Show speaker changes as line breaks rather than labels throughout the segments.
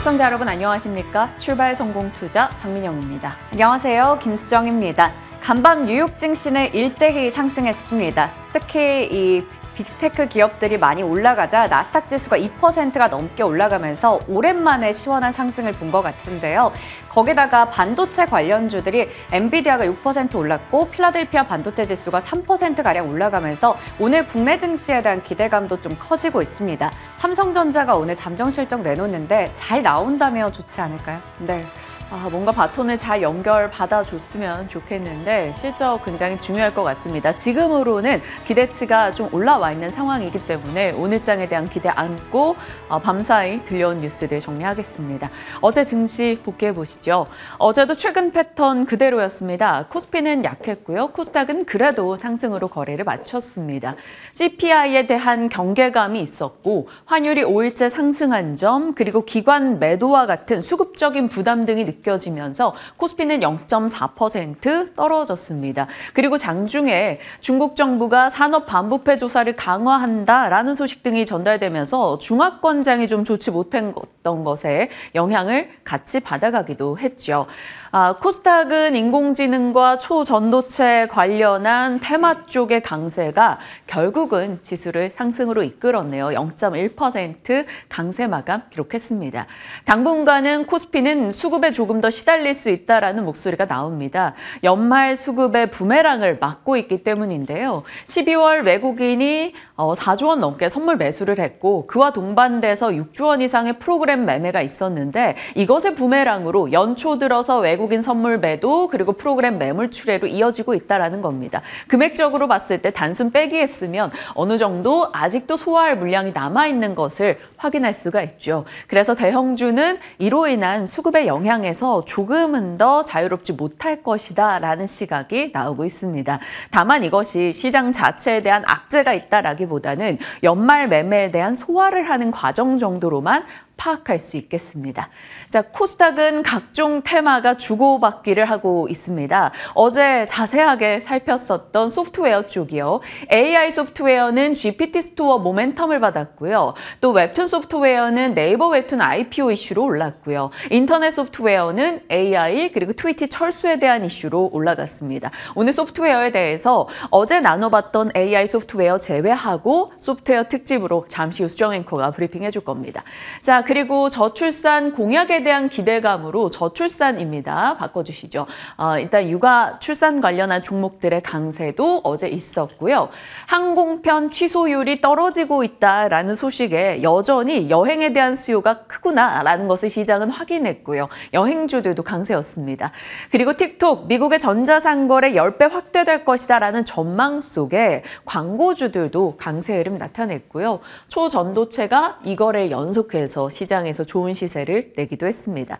시청자 여러분 안녕하십니까? 출발 성공 투자 박민영입니다. 안녕하세요. 김수정입니다. 간밤 뉴욕 증시는 일제히 상승했습니다. 특히 이 빅테크 기업들이 많이 올라가자 나스닥 지수가 2%가 넘게 올라가면서 오랜만에 시원한 상승을 본 것 같은데요. 거기다가 반도체 관련주들이 엔비디아가 6% 올랐고 필라델피아 반도체 지수가 3%가량 올라가면서 오늘 국내 증시에 대한 기대감도 좀 커지고 있습니다. 삼성전자가 오늘 잠정 실적 내놓는데 잘 나온다면 좋지 않을까요? 네. 아, 뭔가
바톤을 잘 연결 받아줬으면 좋겠는데 실적 굉장히 중요할 것 같습니다. 지금으로는 기대치가 좀 올라와 있는 상황이기 때문에 오늘장에 대한 기대 안고 어, 밤사이 들려온 뉴스들 정리하겠습니다. 어제 증시 복귀해 보시죠. 어제도 최근 패턴 그대로였습니다. 코스피는 약했고요. 코스닥은 그래도 상승으로 거래를 마쳤습니다. CPI에 대한 경계감이 있었고 환율이 5일째 상승한 점 그리고 기관 매도와 같은 수급적인 부담 등이 느껴졌습니다. 느껴지면서 코스피는 0.4% 떨어졌습니다. 그리고 장중에 중국 정부가 산업 반부패 조사를 강화한다라는 소식 등이 전달되면서 중화권장이 좀 좋지 못했던 것에 영향을 같이 받아가기도 했죠. 아, 코스닥은 인공지능과 초전도체 관련한 테마 쪽의 강세가 결국은 지수를 상승으로 이끌었네요. 0.1% 강세 마감 기록했습니다. 당분간은 코스피는 수급의 조금 조금 더 시달릴 수 있다라는 목소리가 나옵니다. 연말 수급의 부메랑을 막고 있기 때문인데요. 12월 외국인이 4조 어, 원 넘게 선물 매수를 했고 그와 동반돼서 6조 원 이상의 프로그램 매매가 있었는데 이것의 부메랑으로 연초 들어서 외국인 선물 매도 그리고 프로그램 매물 출회로 이어지고 있다라는 겁니다. 금액적으로 봤을 때 단순 빼기 했으면 어느 정도 아직도 소화할 물량이 남아 있는 것을 확인할 수가 있죠. 그래서 대형주는 이로 인한 수급의 영향에서 통해서 조금은 더 자유롭지 못할 것이다 라는 시각이 나오고 있습니다. 다만 이것이 시장 자체에 대한 악재가 있다라기보다는 연말 매매에 대한 소화를 하는 과정 정도로만 파악할 수 있겠습니다. 자, 코스닥은 각종 테마가 주고받기를 하고 있습니다. 어제 자세하게 살폈었던 소프트웨어 쪽이요. AI 소프트웨어는 GPT 스토어 모멘텀을 받았고요. 또 웹툰 소프트웨어는 네이버 웹툰 IPO 이슈로 올랐고요. 인터넷 소프트웨어는 AI 그리고 트위치 철수에 대한 이슈로 올라갔습니다. 오늘 소프트웨어에 대해서 어제 나눠봤던 AI 소프트웨어 제외하고 소프트웨어 특집으로 잠시 후 수정 앵커가 브리핑해 줄 겁니다. 자, 그리고 저출산 공약에 대한 기대감으로 저출산입니다. 바꿔주시죠. 어, 일단 육아 출산 관련한 종목들의 강세도 어제 있었고요. 항공편 취소율이 떨어지고 있다라는 소식에 여전히 여행에 대한 수요가 크구나라는 것을 시장은 확인했고요. 여행주들도 강세였습니다. 그리고 틱톡, 미국의 전자상거래 10배 확대될 것이다라는 전망 속에 광고주들도 강세 흐름 나타냈고요. 초전도체가 이거를 연속해서 시장에서 좋은 시세를 내기도 했습니다.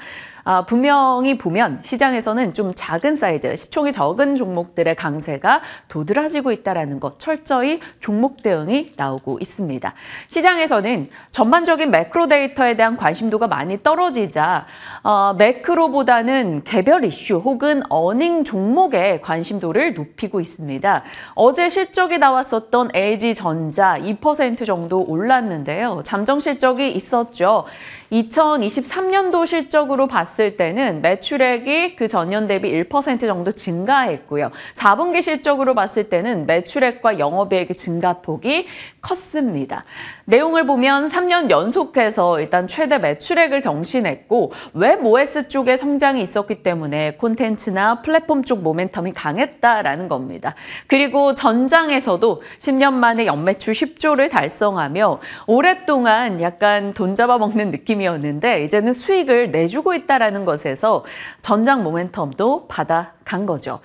아, 분명히 보면 시장에서는 좀 작은 사이즈, 시총이 적은 종목들의 강세가 도드라지고 있다는것 철저히 종목 대응이 나오고 있습니다. 시장에서는 전반적인 매크로 데이터에 대한 관심도가 많이 떨어지자 어, 매크로보다는 개별 이슈 혹은 어닝 종목에 관심도를 높이고 있습니다. 어제 실적이 나왔었던 LG전자 2% 정도 올랐는데요. 잠정 실적이 있었죠. 2023년도 실적으로 봤을 때는 매출액이 그 전년 대비 1% 정도 증가했고요. 4분기 실적으로 봤을 때는 매출액과 영업이익의 증가폭이 컸습니다. 내용을 보면 3년 연속해서 일단 최대 매출액을 경신했고 웹 OS 쪽에 성장이 있었기 때문에 콘텐츠나 플랫폼 쪽 모멘텀이 강했다라는 겁니다. 그리고 전장에서도 10년 만에 연매출 10조를 달성하며 오랫동안 약간 돈 잡아먹는 느낌이 느낌이었는데 이제는 수익을 내주고 있다라는 것에서 전장 모멘텀도 받아간 거죠.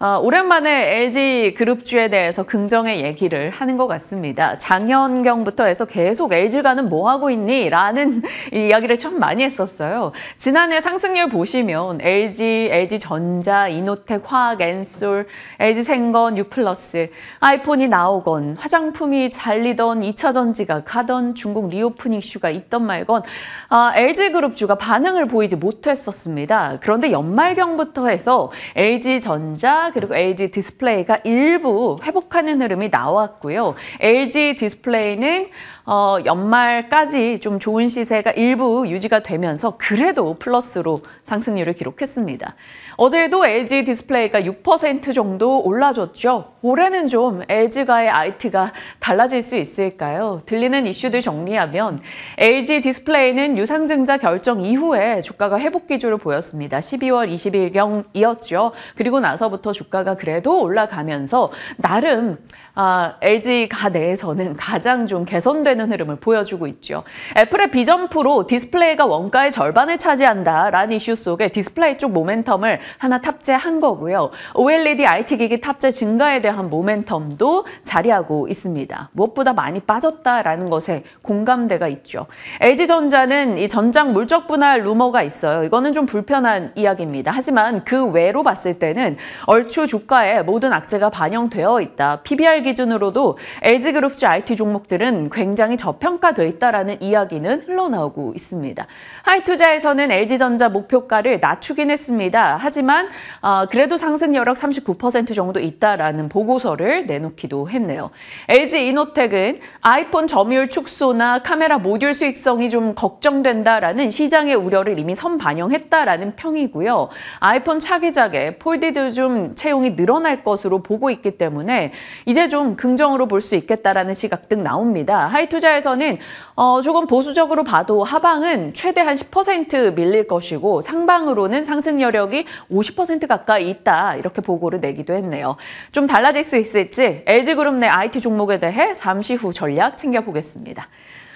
어, 오랜만에 LG 그룹주에 대해서 긍정의 얘기를 하는 것 같습니다. 작년경부터 해서 계속 LG가는 뭐 하고 있니? 라는 이야기를 참 많이 했었어요. 지난해 상승률 보시면 LG, LG전자, 이노텍, 화학, 엔솔, LG생건, 유플러스, 아이폰이 나오건 화장품이 잘리던 2차전지가 가던 중국 리오프닝 이슈가 있던 말건 아, LG그룹주가 반응을 보이지 못했었습니다. 그런데 연말경부터 해서 LG전자, 그리고 LG 디스플레이가 일부 회복하는 흐름이 나왔고요. LG 디스플레이는 어, 연말까지 좀 좋은 시세가 일부 유지가 되면서 그래도 플러스로 상승률을 기록했습니다. 어제도 LG 디스플레이가 6% 정도 올라줬죠. 올해는 좀 LG가의 IT가 달라질 수 있을까요? 들리는 이슈들 정리하면 LG 디스플레이는 유상증자 결정 이후에 주가가 회복 기조를 보였습니다. 12월 20일경이었죠. 그리고 나서부터 주가가 그래도 올라가면서 나름 아, LG가 내에서는 가장 좀 개선되는 흐름을 보여주고 있죠. 애플의 비전 프로 디스플레이가 원가의 절반을 차지한다라는 이슈 속에 디스플레이 쪽 모멘텀을 하나 탑재한 거고요. OLED IT 기기 탑재 증가에 대한 모멘텀도 자리하고 있습니다. 무엇보다 많이 빠졌다라는 것에 공감대가 있죠. LG전자는 이 전장 물적 분할 루머가 있어요. 이거는 좀 불편한 이야기입니다. 하지만 그 외로 봤을 때는 얼추 주가에 모든 악재가 반영되어 있다. PBR 기준으로도 LG그룹주 IT 종목들은 굉장히 저평가돼 있다라는 이야기는 흘러나오고 있습니다. 하이투자에서는 LG전자 목표가를 낮추긴 했습니다. 하지만 어, 그래도 상승 여력 39% 정도 있다라는 보고서를 내놓기도 했네요. LG 이노텍은 아이폰 점유율 축소나 카메라 모듈 수익성이 좀 걱정된다라는 시장의 우려를 이미 선반영했다라는 평이고요. 아이폰 차기작에 폴디드 좀 채용이 늘어날 것으로 보고 있기 때문에 이제 좀좀 긍정으로 볼 수 있겠다라는 시각 등 나옵니다. 하이 투자에서는 어, 조금 보수적으로 봐도 하방은 최대 한10% 밀릴 것이고 상방으로는 상승 여력이 50% 가까이 있다 이렇게 보고를 내기도 했네요. 좀 달라질 수 있을지 LG그룹 내 IT 종목에 대해 잠시 후 전략 챙겨보겠습니다.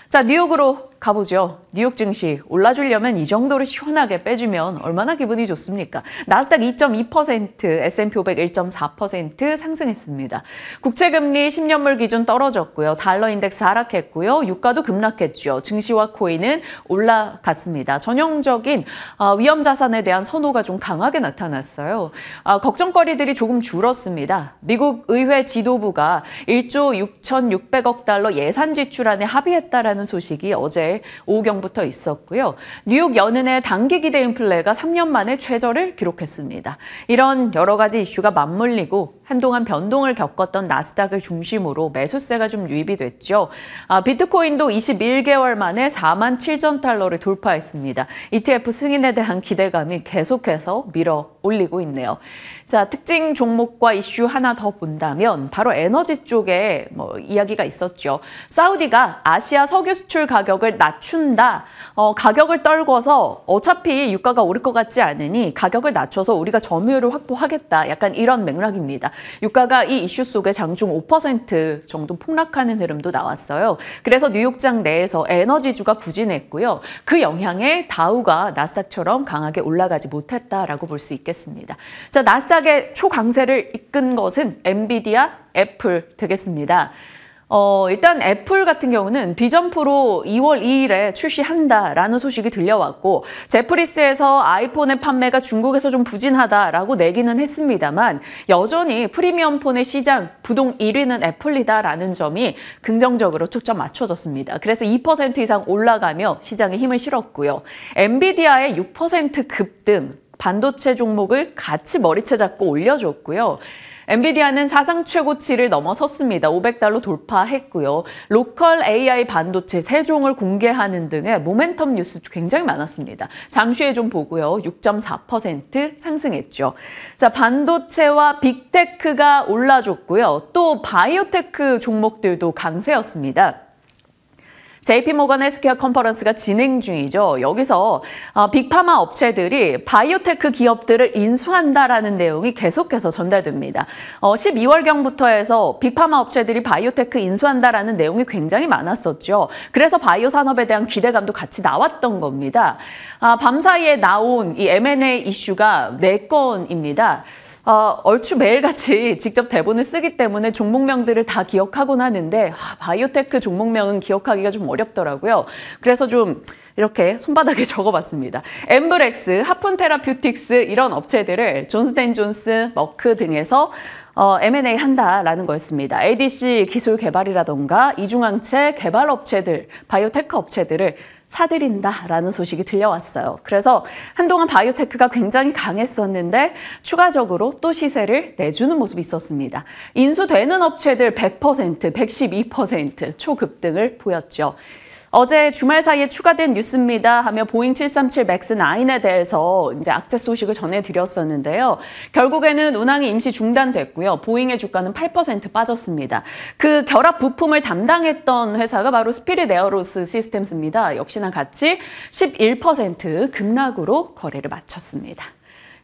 자 뉴욕으로 가보죠. 뉴욕 증시 올라주려면 이 정도로 시원하게 빼주면 얼마나 기분이 좋습니까? 나스닥 2.2%, S&P 500 1.4% 상승했습니다. 국채 금리 10년물 기준 떨어졌고요. 달러 인덱스 하락했고요. 유가도 급락했죠. 증시와 코인은 올라갔습니다. 전형적인 어, 위험 자산에 대한 선호가 좀 강하게 나타났어요. 어, 걱정거리들이 조금 줄었습니다. 미국 의회 지도부가 1조 6,600억 달러 예산 지출안에 합의했다라는 소식이 어제 거 5경부터 있었고요. 뉴욕 연은의 단기 기대 인플레가 3년 만에 최저를 기록했습니다. 이런 여러 가지 이슈가 맞물리고 한동안 변동을 겪었던 나스닥을 중심으로 매수세가 좀 유입이 됐죠. 아, 비트코인도 21개월 만에 4만 7천 달러를 돌파했습니다. ETF 승인에 대한 기대감이 계속해서 밀어 올리고 있네요. 자, 특징 종목과 이슈 하나 더 본다면 바로 에너지 쪽에 뭐 이야기가 있었죠. 사우디가 아시아 석유 수출 가격을 낮춘다. 어, 가격을 떨궈서 어차피 유가가 오를 것 같지 않으니 가격을 낮춰서 우리가 점유율을 확보하겠다. 약간 이런 맥락입니다. 유가가 이 이슈 속에 장중 5% 정도 폭락하는 흐름도 나왔어요. 그래서 뉴욕장 내에서 에너지주가 부진했고요. 그 영향에 다우가 나스닥처럼 강하게 올라가지 못했다라고 볼 수 있겠습니다. 자, 나스닥의 초강세를 이끈 것은 엔비디아, 애플 되겠습니다. 어, 일단 애플 같은 경우는 비전 프로 2월 2일에 출시한다라는 소식이 들려왔고 제프리스에서 아이폰의 판매가 중국에서 좀 부진하다라고 내기는 했습니다만 여전히 프리미엄 폰의 시장 부동 1위는 애플이다라는 점이 긍정적으로 초점 맞춰졌습니다. 그래서 2% 이상 올라가며 시장에 힘을 실었고요. 엔비디아의 6% 급등 반도체 종목을 같이 머리채 잡고 올려줬고요. 엔비디아는 사상 최고치를 넘어섰습니다. 500달러 돌파했고요. 로컬 AI 반도체 세종을 공개하는 등의 모멘텀 뉴스 굉장히 많았습니다. 잠시 후에 좀 보고요. 6.4% 상승했죠. 자, 반도체와 빅테크가 올라줬고요. 또 바이오테크 종목들도 강세였습니다. JP모건 헬스케어 컨퍼런스가 진행 중이죠. 여기서 어, 빅파마 업체들이 바이오테크 기업들을 인수한다라는 내용이 계속해서 전달됩니다. 12월경부터 어, 해서 빅파마 업체들이 바이오테크 인수한다라는 내용이 굉장히 많았었죠. 그래서 바이오 산업에 대한 기대감도 같이 나왔던 겁니다. 아, 밤사이에 나온 이 M&A 이슈가 4건입니다. 어, 얼추 매일같이 직접 대본을 쓰기 때문에 종목명들을 다 기억하곤 하는데 아, 바이오테크 종목명은 기억하기가 좀 어렵더라고요. 그래서 좀 이렇게 손바닥에 적어봤습니다. 엠브렉스, 하푼테라뷰틱스 이런 업체들을 존스앤존스, 머크 등에서 어, M&A 한다라는 거였습니다. ADC 기술 개발이라던가 이중항체 개발 업체들, 바이오테크 업체들을 사들인다라는 소식이 들려왔어요. 그래서 한동안 바이오테크가 굉장히 강했었는데 추가적으로 또 시세를 내주는 모습이 있었습니다. 인수되는 업체들 100%, 112% 초급등을 보였죠. 어제 주말 사이에 추가된 뉴스입니다 하며 보잉 737 맥스 9에 대해서 이제 악재 소식을 전해드렸었는데요. 결국에는 운항이 임시 중단됐고요. 보잉의 주가는 8% 빠졌습니다. 그 결합 부품을 담당했던 회사가 바로 스피릿 에어로스 시스템스입니다. 역시나 같이 11% 급락으로 거래를 마쳤습니다.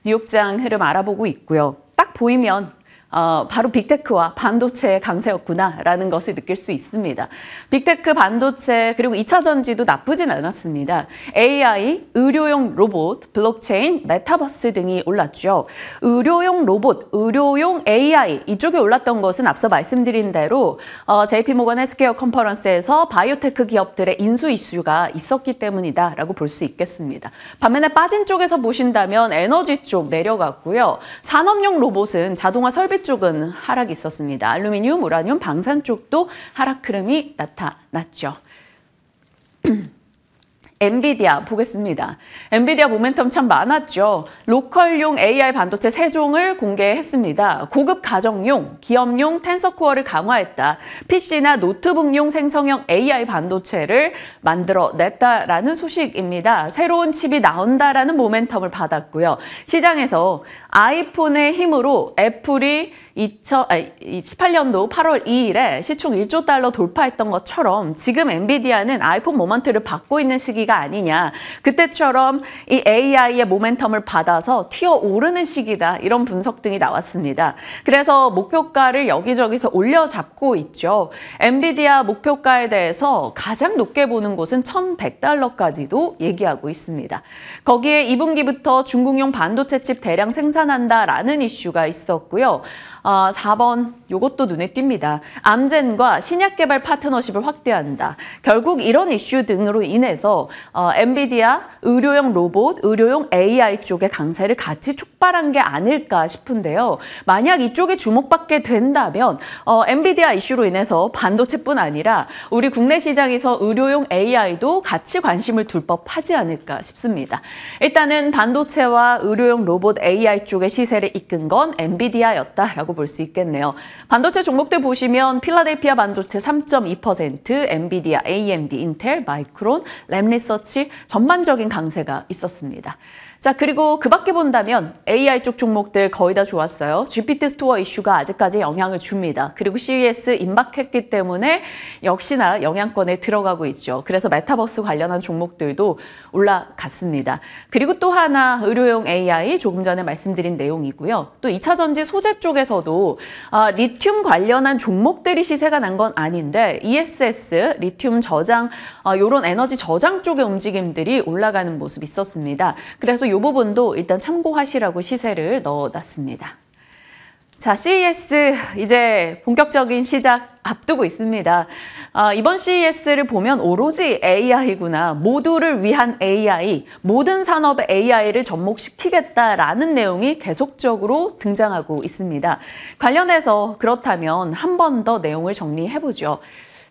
뉴욕장 흐름 알아보고 있고요. 딱 보이면 어, 바로 빅테크와 반도체의 강세였구나라는 것을 느낄 수 있습니다. 빅테크, 반도체, 그리고 2차 전지도 나쁘진 않았습니다. AI, 의료용 로봇, 블록체인, 메타버스 등이 올랐죠. 의료용 로봇, 의료용 AI 이쪽에 올랐던 것은 앞서 말씀드린 대로 어, JP모건 헬스케어 컨퍼런스에서 바이오테크 기업들의 인수 이슈가 있었기 때문이다라고 볼 수 있겠습니다. 반면에 빠진 쪽에서 보신다면 에너지 쪽 내려갔고요. 산업용 로봇은 자동화 설비 쪽은 하락이 있었습니다. 알루미늄, 우라늄, 방산 쪽도 하락 흐름이 나타났죠. 엔비디아 보겠습니다. 엔비디아 모멘텀 참 많았죠. 로컬용 AI 반도체 세종을 공개했습니다. 고급 가정용, 기업용 텐서코어를 강화했다. PC나 노트북용 생성형 AI 반도체를 만들어냈다라는 소식입니다. 새로운 칩이 나온다라는 모멘텀을 받았고요. 시장에서 아이폰의 힘으로 애플이 2 0 아니, 18년도 8월 2일에 시총 1조 달러 돌파했던 것처럼 지금 엔비디아는 아이폰 모먼트를 받고 있는 시기가 아니냐. 그때처럼 이 AI의 모멘텀을 받아서 튀어 오르는 시기다. 이런 분석 등이 나왔습니다. 그래서 목표가를 여기저기서 올려잡고 있죠. 엔비디아 목표가에 대해서 가장 높게 보는 곳은 1100달러까지도 얘기하고 있습니다. 거기에 2분기부터 중국용 반도체 칩 대량 생산한다라는 이슈가 있었고요. 아, 어, 4번 요것도 눈에 띕니다. 암젠과 신약 개발 파트너십을 확대한다. 결국 이런 이슈 등으로 인해서 어, 엔비디아 의료용 로봇, 의료용 AI 쪽의 강세를 같이 촉발한 게 아닐까 싶은데요. 만약 이쪽에 주목받게 된다면 어, 엔비디아 이슈로 인해서 반도체뿐 아니라 우리 국내 시장에서 의료용 AI도 같이 관심을 둘 법하지 않을까 싶습니다. 일단은 반도체와 의료용 로봇 AI 쪽의 시세를 이끈 건 엔비디아였다라고 볼수 있겠네요. 반도체 종목들 보시면 필라델피아 반도체 3.2%, 엔비디아, AMD, 인텔, 마이크론, 램리서치 전반적인 강세가 있었습니다. 자 그리고 그 밖에 본다면 AI 쪽 종목들 거의 다 좋았어요. GPT 스토어 이슈가 아직까지 영향을 줍니다. 그리고 CES 임박했기 때문에 역시나 영향권에 들어가고 있죠. 그래서 메타버스 관련한 종목들도 올라갔습니다. 그리고 또 하나 의료용 AI 조금 전에 말씀드린 내용이고요. 또 2차 전지 소재 쪽에서도 아, 리튬 관련한 종목들이 시세가 난 건 아닌데 ESS, 리튬 저장, 이런 아, 에너지 저장 쪽의 움직임들이 올라가는 모습이 있었습니다. 그래서 이 부분도 일단 참고하시라고 시세를 넣어놨습니다. 자, CES 이제 본격적인 시작 앞두고 있습니다. 아, 이번 CES를 보면 오로지 AI구나, 모두를 위한 AI, 모든 산업의 AI를 접목시키겠다라는 내용이 계속적으로 등장하고 있습니다. 관련해서 그렇다면 한 번 더 내용을 정리해보죠.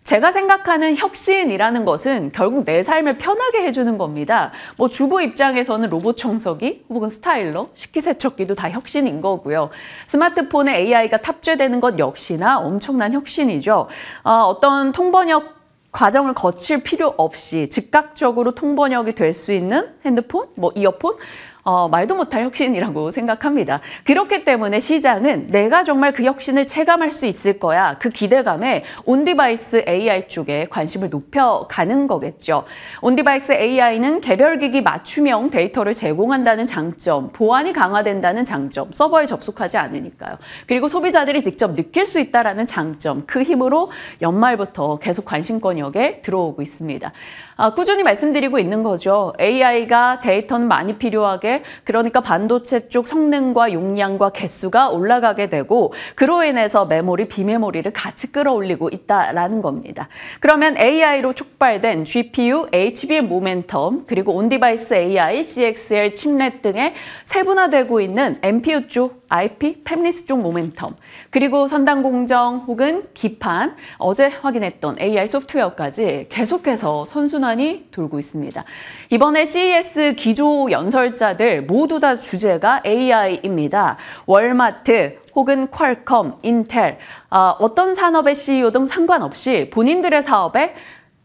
제가 생각하는 혁신이라는 것은 결국 내 삶을 편하게 해주는 겁니다. 뭐 주부 입장에서는 로봇 청소기 혹은 스타일러, 식기세척기도 다 혁신인 거고요. 스마트폰에 AI가 탑재되는 것 역시나 엄청난 혁신이죠. 어, 어떤 통번역 과정을 거칠 필요 없이 즉각적으로 통번역이 될 수 있는 핸드폰, 뭐 이어폰 어, 말도 못할 혁신이라고 생각합니다. 그렇기 때문에 시장은 내가 정말 그 혁신을 체감할 수 있을 거야. 그 기대감에 온디바이스 AI 쪽에 관심을 높여가는 거겠죠. 온디바이스 AI는 개별 기기 맞춤형 데이터를 제공한다는 장점, 보안이 강화된다는 장점, 서버에 접속하지 않으니까요. 그리고 소비자들이 직접 느낄 수 있다라는 장점, 그 힘으로 연말부터 계속 관심 권역에 들어오고 있습니다. 아, 꾸준히 말씀드리고 있는 거죠. AI가 데이터는 많이 필요하게 그러니까 반도체 쪽 성능과 용량과 개수가 올라가게 되고 그로 인해서 메모리, 비메모리를 같이 끌어올리고 있다라는 겁니다. 그러면 AI로 촉발된 GPU, HBM 모멘텀, 그리고 온디바이스 AI, CXL, 칩넷 등의 세분화되고 있는 MPU 쪽, IP, 팹리스 쪽 모멘텀, 그리고 선단 공정 혹은 기판, 어제 확인했던 AI 소프트웨어까지 계속해서 선순환이 돌고 있습니다. 이번에 CES 기조 연설자 회사들 모두 다 주제가 AI입니다. 월마트, 혹은 퀄컴, 인텔, 어, 어떤 산업의 CEO 등 상관없이 본인들의 사업에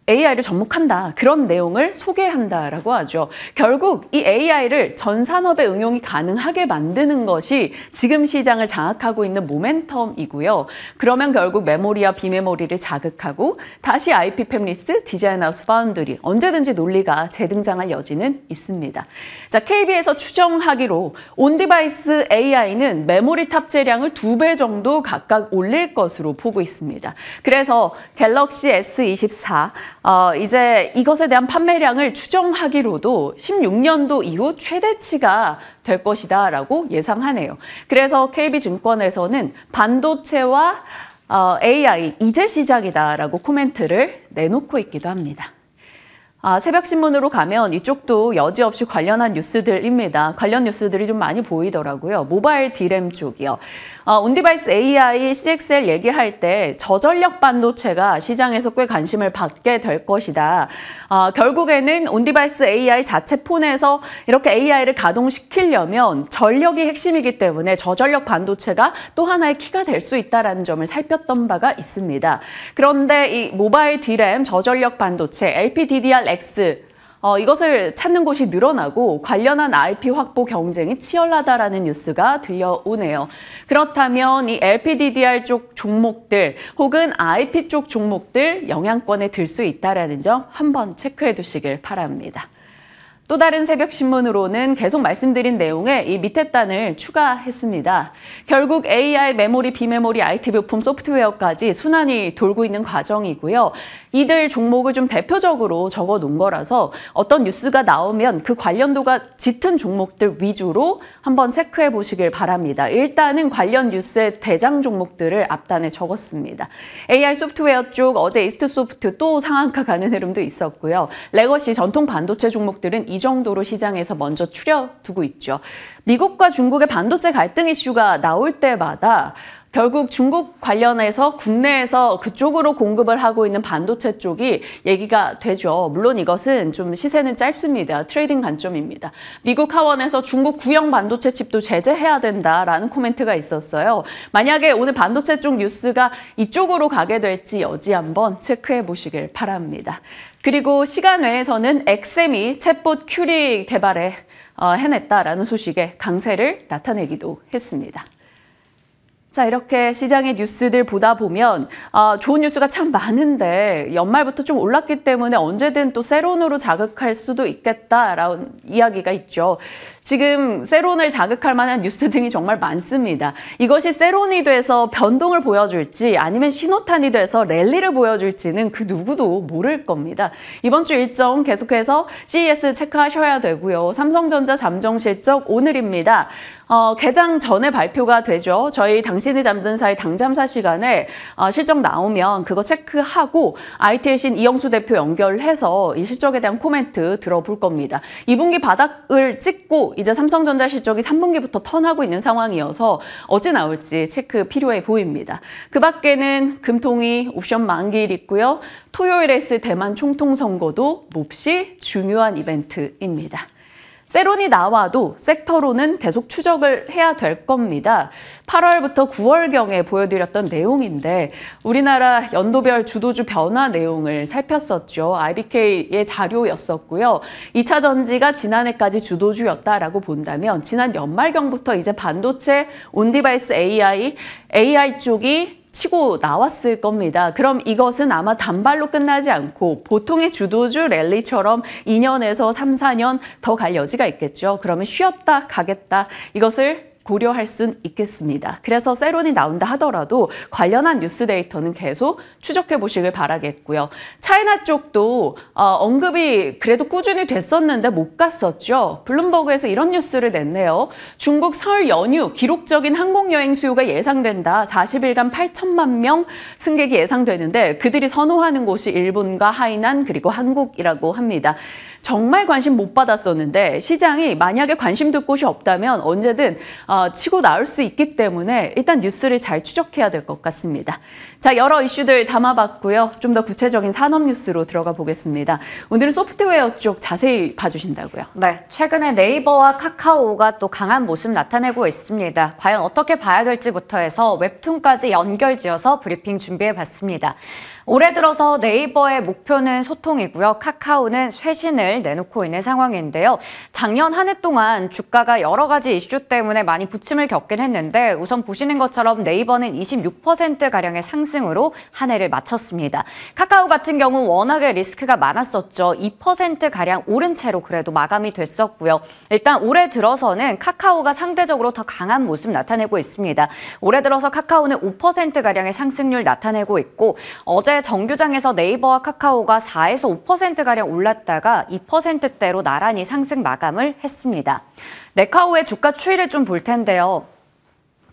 AI를 접목한다. 그런 내용을 소개한다라고 하죠. 결국 이 AI를 전산업에 응용이 가능하게 만드는 것이 지금 시장을 장악하고 있는 모멘텀이고요. 그러면 결국 메모리와 비메모리를 자극하고 다시 IP 팸리스, 디자인 하우스 파운드리 언제든지 논리가 재등장할 여지는 있습니다. 자, KB에서 추정하기로 온디바이스 AI는 메모리 탑재량을 두 배 정도 각각 올릴 것으로 보고 있습니다. 그래서 갤럭시 S24 어, 이제 이것에 대한 판매량을 추정하기로도 16년도 이후 최대치가 될 것이다 라고 예상하네요. 그래서 KB증권에서는 반도체와 어, AI 이제 시작이다 라고 코멘트를 내놓고 있기도 합니다. 아, 새벽신문으로 가면 이쪽도 여지없이 관련한 뉴스들입니다. 관련 뉴스들이 좀 많이 보이더라고요. 모바일 디램 쪽이요. 어, 온디바이스 AI, CXL 얘기할 때 저전력 반도체가 시장에서 꽤 관심을 받게 될 것이다. 어, 결국에는 온디바이스 AI 자체 폰에서 이렇게 AI를 가동시키려면 전력이 핵심이기 때문에 저전력 반도체가 또 하나의 키가 될 수 있다는 점을 살폈던 바가 있습니다. 그런데 이 모바일 디램 저전력 반도체 LPDDR X 어, 이것을 찾는 곳이 늘어나고 관련한 IP 확보 경쟁이 치열하다라는 뉴스가 들려오네요. 그렇다면 이 LPDDR 쪽 종목들 혹은 IP 쪽 종목들 영향권에 들 수 있다라는 점 한번 체크해 두시길 바랍니다. 또 다른 새벽 신문으로는 계속 말씀드린 내용에 이 밑에 단을 추가했습니다. 결국 AI 메모리, 비메모리, IT 부품, 소프트웨어까지 순환이 돌고 있는 과정이고요. 이들 종목을 좀 대표적으로 적어 놓은 거라서 어떤 뉴스가 나오면 그 관련도가 짙은 종목들 위주로 한번 체크해 보시길 바랍니다. 일단은 관련 뉴스의 대장 종목들을 앞단에 적었습니다. AI 소프트웨어 쪽 어제 이스트소프트 또 상한가 가는 흐름도 있었고요. 레거시 전통 반도체 종목들은 이 정도로 시장에서 먼저 추려두고 있죠. 미국과 중국의 반도체 갈등 이슈가 나올 때마다 결국 중국 관련해서 국내에서 그쪽으로 공급을 하고 있는 반도체 쪽이 얘기가 되죠. 물론 이것은 좀 시세는 짧습니다. 트레이딩 관점입니다. 미국 하원에서 중국 구형 반도체 칩도 제재해야 된다라는 코멘트가 있었어요. 만약에 오늘 반도체 쪽 뉴스가 이쪽으로 가게 될지 여지 한번 체크해 보시길 바랍니다. 그리고 시간 외에서는 엑셈이 챗봇 큐리 개발에 어, 해냈다라는 소식에 강세를 나타내기도 했습니다. 자 이렇게 시장의 뉴스들 보다 보면 아, 좋은 뉴스가 참 많은데 연말부터 좀 올랐기 때문에 언제든 또 세론으로 자극할 수도 있겠다라는 이야기가 있죠. 지금 세론을 자극할 만한 뉴스 등이 정말 많습니다. 이것이 세론이 돼서 변동을 보여줄지 아니면 신호탄이 돼서 랠리를 보여줄지는 그 누구도 모를 겁니다. 이번 주 일정 계속해서 CES 체크하셔야 되고요. 삼성전자 잠정 실적 오늘입니다. 어, 개장 전에 발표가 되죠. 저희 당신이 잠든 사이 당잠사 시간에 어, 실적 나오면 그거 체크하고 IT의 신 이영수 대표 연결해서 이 실적에 대한 코멘트 들어볼 겁니다. 2분기 바닥을 찍고 이제 삼성전자 실적이 3분기부터 턴하고 있는 상황이어서 어찌 나올지 체크 필요해 보입니다. 그 밖에는 금통이 옵션 만기일 있고요. 토요일에 있을 대만 총통 선거도 몹시 중요한 이벤트입니다. 세론이 나와도 섹터로는 계속 추적을 해야 될 겁니다. 8월부터 9월경에 보여드렸던 내용인데 우리나라 연도별 주도주 변화 내용을 살폈었죠. IBK의 자료였었고요. 2차 전지가 지난해까지 주도주였다라고 본다면 지난 연말경부터 이제 반도체, 온디바이스 AI, AI 쪽이 치고 나왔을 겁니다. 그럼 이것은 아마 단발로 끝나지 않고 보통의 주도주 랠리처럼 2년에서 3, 4년 더 갈 여지가 있겠죠. 그러면 쉬었다 가겠다 이것을 고려할 순 있겠습니다. 그래서 세론이 나온다 하더라도 관련한 뉴스 데이터는 계속 추적해 보시길 바라겠고요. 차이나 쪽도 어, 언급이 그래도 꾸준히 됐었는데 못 갔었죠. 블룸버그에서 이런 뉴스를 냈네요. 중국 설 연휴 기록적인 항공여행 수요가 예상된다. 40일간 8천만 명 승객이 예상되는데 그들이 선호하는 곳이 일본과 하이난 그리고 한국이라고 합니다. 정말 관심 못 받았었는데 시장이 만약에 관심 들 곳이 없다면 언제든 어, 어, 치고 나올 수 있기 때문에 일단 뉴스를 잘 추적해야 될 것 같습니다. 자, 여러 이슈들 담아봤고요. 좀 더 구체적인 산업 뉴스로 들어가 보겠습니다. 오늘은 소프트웨어 쪽 자세히 봐주신다고요.
네, 최근에 네이버와 카카오가 또 강한 모습 나타내고 있습니다. 과연 어떻게 봐야 될지부터 해서 웹툰까지 연결지어서 브리핑 준비해봤습니다. 올해 들어서 네이버의 목표는 소통이고요. 카카오는 쇄신을 내놓고 있는 상황인데요. 작년 한 해 동안 주가가 여러 가지 이슈 때문에 많이 부침을 겪긴 했는데 우선 보시는 것처럼 네이버는 26%가량의 상승으로 한 해를 마쳤습니다. 카카오 같은 경우 워낙에 리스크가 많았었죠. 2%가량 오른 채로 그래도 마감이 됐었고요. 일단 올해 들어서는 카카오가 상대적으로 더 강한 모습 나타내고 있습니다. 올해 들어서 카카오는 5%가량의 상승률 나타내고 있고 어제 어제 정규장에서 네이버와 카카오가 4에서 5%가량 올랐다가 2%대로 나란히 상승 마감을 했습니다. 네카오의 주가 추이를 좀 볼 텐데요.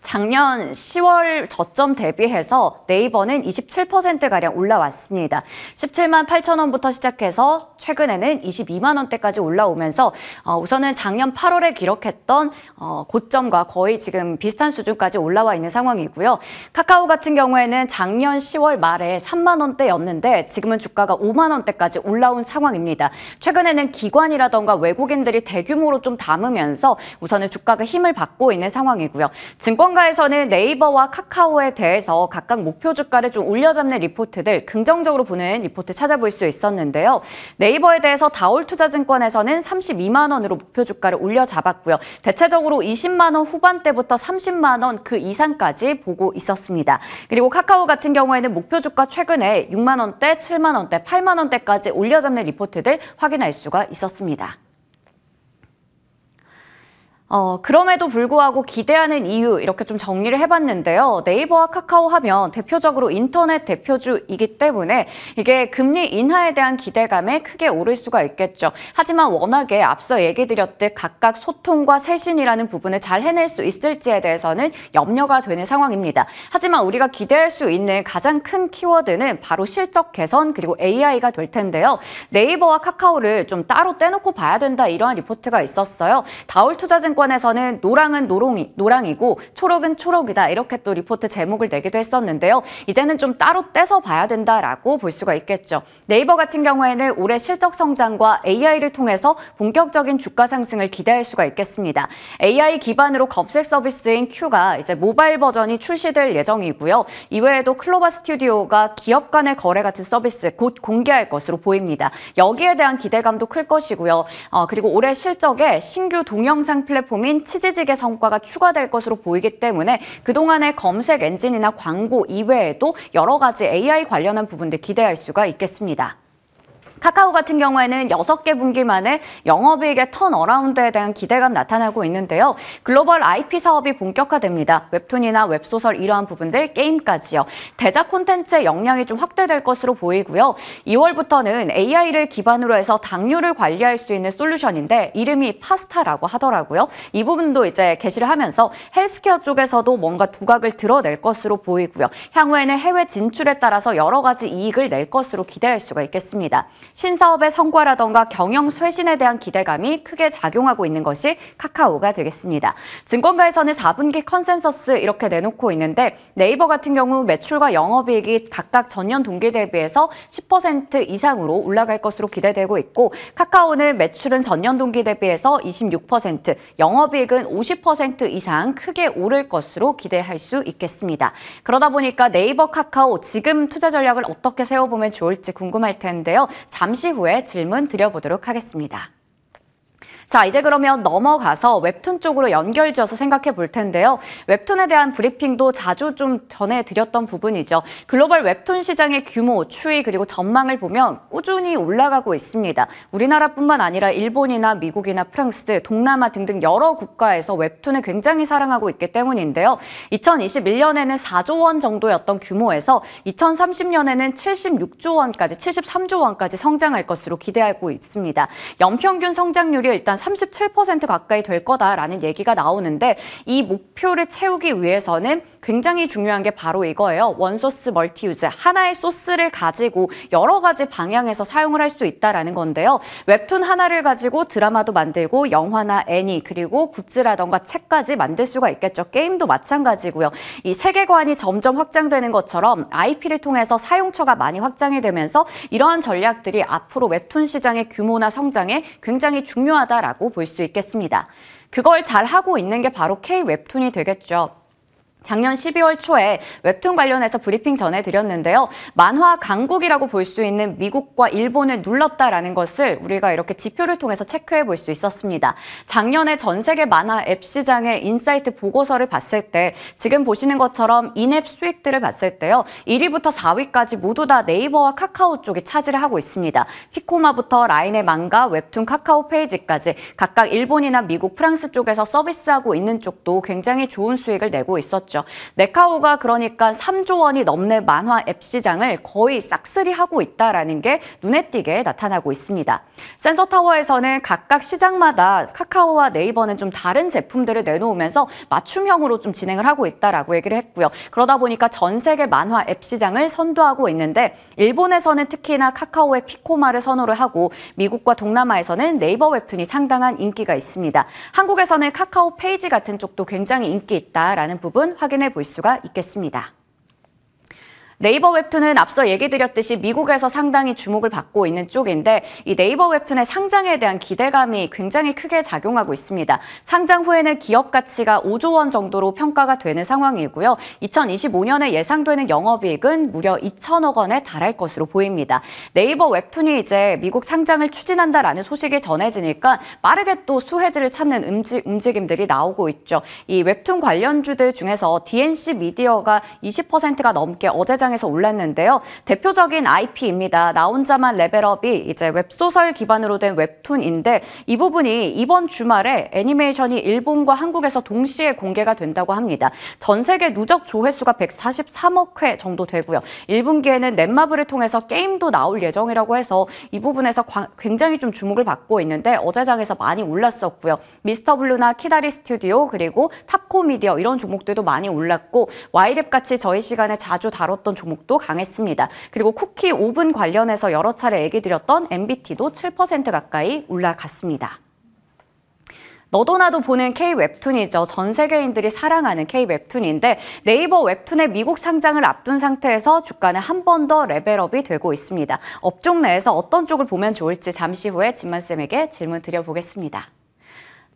작년 10월 저점 대비해서 네이버는 27%가량 올라왔습니다. 17만 8천 원부터 시작해서 최근에는 22만 원대까지 올라오면서 어, 우선은 작년 8월에 기록했던 어, 고점과 거의 지금 비슷한 수준까지 올라와 있는 상황이고요. 카카오 같은 경우에는 작년 10월 말에 3만 원대였는데 지금은 주가가 5만 원대까지 올라온 상황입니다. 최근에는 기관이라던가 외국인들이 대규모로 좀 담으면서 우선은 주가가 힘을 받고 있는 상황이고요. 증권 전문가에서는 네이버와 카카오에 대해서 각각 목표 주가를 좀 올려잡는 리포트들 긍정적으로 보는 리포트 찾아볼 수 있었는데요. 네이버에 대해서 다올투자증권에서는 32만 원으로 목표 주가를 올려잡았고요. 대체적으로 20만 원 후반대부터 30만 원 그 이상까지 보고 있었습니다. 그리고 카카오 같은 경우에는 목표 주가 최근에 6만 원대, 7만 원대, 8만 원대까지 올려잡는 리포트들 확인할 수가 있었습니다. 어, 그럼에도 불구하고 기대하는 이유 이렇게 좀 정리를 해봤는데요. 네이버와 카카오 하면 대표적으로 인터넷 대표주이기 때문에 이게 금리 인하에 대한 기대감에 크게 오를 수가 있겠죠. 하지만 워낙에 앞서 얘기 드렸듯 각각 소통과 세신이라는 부분을 잘 해낼 수 있을지에 대해서는 염려가 되는 상황입니다. 하지만 우리가 기대할 수 있는 가장 큰 키워드는 바로 실적 개선 그리고 AI가 될 텐데요. 네이버와 카카오를 좀 따로 떼놓고 봐야 된다 이러한 리포트가 있었어요. 다올투자증권 정치권에서는 노랑은 노롱이, 노랑이고 초록은 초록이다 이렇게 또 리포트 제목을 내기도 했었는데요. 이제는 좀 따로 떼서 봐야 된다라고 볼 수가 있겠죠. 네이버 같은 경우에는 올해 실적 성장과 AI를 통해서 본격적인 주가 상승을 기대할 수가 있겠습니다. AI 기반으로 검색 서비스인 Q가 이제 모바일 버전이 출시될 예정이고요. 이외에도 클로바 스튜디오가 기업 간의 거래 같은 서비스 곧 공개할 것으로 보입니다. 여기에 대한 기대감도 클 것이고요. 어, 그리고 올해 실적에 신규 동영상 플랫폼 플랫폼인 치지직의 성과가 추가될 것으로 보이기 때문에 그동안의 검색 엔진이나 광고 이외에도 여러 가지 AI 관련한 부분들 기대할 수가 있겠습니다. 카카오 같은 경우에는 6개 분기 만에 영업이익의 턴어라운드에 대한 기대감 나타나고 있는데요. 글로벌 IP 사업이 본격화됩니다. 웹툰이나 웹소설 이러한 부분들 게임까지요. 대작 콘텐츠의 역량이 좀 확대될 것으로 보이고요. 2월부터는 AI를 기반으로 해서 당류를 관리할 수 있는 솔루션인데 이름이 파스타라고 하더라고요. 이 부분도 이제 게시를 하면서 헬스케어 쪽에서도 뭔가 두각을 드러낼 것으로 보이고요. 향후에는 해외 진출에 따라서 여러 가지 이익을 낼 것으로 기대할 수가 있겠습니다. 신사업의 성과라던가 경영 쇄신에 대한 기대감이 크게 작용하고 있는 것이 카카오가 되겠습니다. 증권가에서는 4분기 컨센서스 이렇게 내놓고 있는데 네이버 같은 경우 매출과 영업이익이 각각 전년 동기 대비해서 10% 이상으로 올라갈 것으로 기대되고 있고 카카오는 매출은 전년 동기 대비해서 26%, 영업이익은 50% 이상 크게 오를 것으로 기대할 수 있겠습니다. 그러다 보니까 네이버, 카카오 지금 투자 전략을 어떻게 세워보면 좋을지 궁금할 텐데요. 잠시 후에 질문 드려보도록 하겠습니다. 자, 이제 그러면 넘어가서 웹툰 쪽으로 연결지어서 생각해 볼 텐데요. 웹툰에 대한 브리핑도 자주 좀 전해드렸던 부분이죠. 글로벌 웹툰 시장의 규모, 추이 그리고 전망을 보면 꾸준히 올라가고 있습니다. 우리나라뿐만 아니라 일본이나 미국이나 프랑스, 동남아 등등 여러 국가에서 웹툰을 굉장히 사랑하고 있기 때문인데요. 2021년에는 4조 원 정도였던 규모에서 2030년에는 76조 원까지, 73조 원까지 성장할 것으로 기대하고 있습니다. 연평균 성장률이 일단 37% 가까이 될 거다라는 얘기가 나오는데 이 목표를 채우기 위해서는 굉장히 중요한 게 바로 이거예요. 원소스 멀티유즈, 하나의 소스를 가지고 여러 가지 방향에서 사용을 할 수 있다라는 건데요. 웹툰 하나를 가지고 드라마도 만들고 영화나 애니 그리고 굿즈라던가 책까지 만들 수가 있겠죠. 게임도 마찬가지고요. 이 세계관이 점점 확장되는 것처럼 IP를 통해서 사용처가 많이 확장이 되면서 이러한 전략들이 앞으로 웹툰 시장의 규모나 성장에 굉장히 중요하다라는 있고볼수 있겠습니다. 그걸 잘 하고 있는 게 바로 K 웹툰이 되겠죠. 작년 12월 초에 웹툰 관련해서 브리핑 전해드렸는데요. 만화 강국이라고 볼 수 있는 미국과 일본을 눌렀다라는 것을 우리가 이렇게 지표를 통해서 체크해 볼 수 있었습니다. 작년에 전 세계 만화 앱 시장의 인사이트 보고서를 봤을 때 지금 보시는 것처럼 인앱 수익들을 봤을 때요. 1위부터 4위까지 모두 다 네이버와 카카오 쪽이 차지를 하고 있습니다. 피코마부터 라인의 망가, 웹툰 카카오 페이지까지 각각 일본이나 미국, 프랑스 쪽에서 서비스하고 있는 쪽도 굉장히 좋은 수익을 내고 있었죠. 있었죠. 네카오가 그러니까 3조 원이 넘는 만화 앱 시장을 거의 싹쓸이하고 있다라는 게 눈에 띄게 나타나고 있습니다. 센서타워에서는 각각 시장마다 카카오와 네이버는 좀 다른 제품들을 내놓으면서 맞춤형으로 좀 진행을 하고 있다라고 얘기를 했고요. 그러다 보니까 전 세계 만화 앱 시장을 선도하고 있는데 일본에서는 특히나 카카오의 피코마를 선호를 하고 미국과 동남아에서는 네이버 웹툰이 상당한 인기가 있습니다. 한국에서는 카카오 페이지 같은 쪽도 굉장히 인기 있다라는 부분 확인해 볼 수가 있겠습니다. 네이버 웹툰은 앞서 얘기 드렸듯이 미국에서 상당히 주목을 받고 있는 쪽인데 이 네이버 웹툰의 상장에 대한 기대감이 굉장히 크게 작용하고 있습니다. 상장 후에는 기업 가치가 5조 원 정도로 평가가 되는 상황이고요. 2025년에 예상되는 영업이익은 무려 2천억 원에 달할 것으로 보입니다. 네이버 웹툰이 이제 미국 상장을 추진한다라는 소식이 전해지니까 빠르게 또 수혜지를 찾는 움직, 움직임들이 나오고 있죠. 이 웹툰 관련주들 중에서 DNC 미디어가 20%가 넘게 어제장 시장에서 올랐는데요. 대표적인 IP입니다. 나 혼자만 레벨업이 이제 웹소설 기반으로 된 웹툰인데 이 부분이 이번 주말에 애니메이션이 일본과 한국에서 동시에 공개가 된다고 합니다. 전 세계 누적 조회수가 143억 회 정도 되고요. 1분기에는 넷마블을 통해서 게임도 나올 예정이라고 해서 이 부분에서 굉장히 좀 주목을 받고 있는데 어제장에서 많이 올랐었고요. 미스터 블루나 키다리 스튜디오 그리고 탑코미디어 이런 종목들도 많이 올랐고 와이랩 같이 저희 시간에 자주 다뤘던 종목도 강했습니다. 그리고 쿠키 오븐 관련해서 여러 차례 얘기 드렸던 MBT도 7% 가까이 올라갔습니다. 너도나도 보는 K 웹툰이죠. 전 세계인들이 사랑하는 K 웹툰인데 네이버 웹툰의 미국 상장을 앞둔 상태에서 주가는 한 번 더 레벨업이 되고 있습니다. 업종 내에서 어떤 쪽을 보면 좋을지 잠시 후에 진만쌤에게 질문 드려보겠습니다.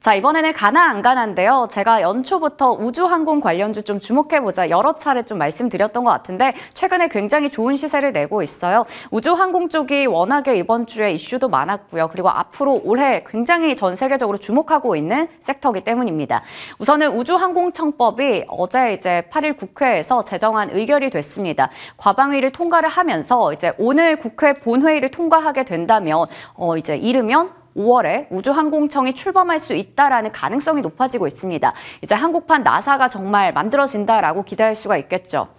자 이번에는 가나 안 가나인데요. 제가 연초부터 우주항공 관련주 좀 주목해보자 여러 차례 좀 말씀드렸던 것 같은데 최근에 굉장히 좋은 시세를 내고 있어요. 우주항공 쪽이 워낙에 이번 주에 이슈도 많았고요. 그리고 앞으로 올해 굉장히 전 세계적으로 주목하고 있는 섹터이기 때문입니다. 우선은 우주항공청법이 어제 이제 8일 국회에서 제정한 의결이 됐습니다. 과방위를 통과를 하면서 이제 오늘 국회 본회의를 통과하게 된다면 어 이제 이르면 5월에 우주항공청이 출범할 수 있다라는 가능성이 높아지고 있습니다. 이제 한국판 나사가 정말 만들어진다라고 기대할 수가 있겠죠.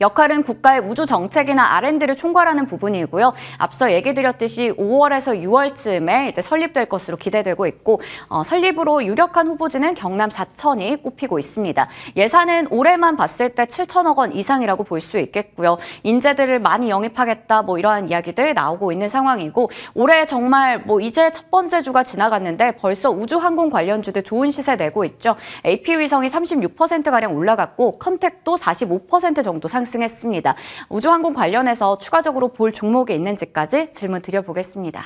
역할은 국가의 우주 정책이나 R&D를 총괄하는 부분이고요. 앞서 얘기 드렸듯이 5월에서 6월쯤에 이제 설립될 것으로 기대되고 있고 어, 설립으로 유력한 후보지는 경남 사천이 꼽히고 있습니다. 예산은 올해만 봤을 때 7천억 원 이상이라고 볼 수 있겠고요. 인재들을 많이 영입하겠다 뭐 이러한 이야기들 나오고 있는 상황이고 올해 정말 뭐 이제 첫 번째 주가 지나갔는데 벌써 우주항공 관련주들 좋은 시세 내고 있죠. AP위성이 36%가량 올라갔고 컨택도 45% 정도 상승 상승했습니다. 우주항공 관련해서 추가적으로 볼 종목이 있는지까지 질문 드려보겠습니다.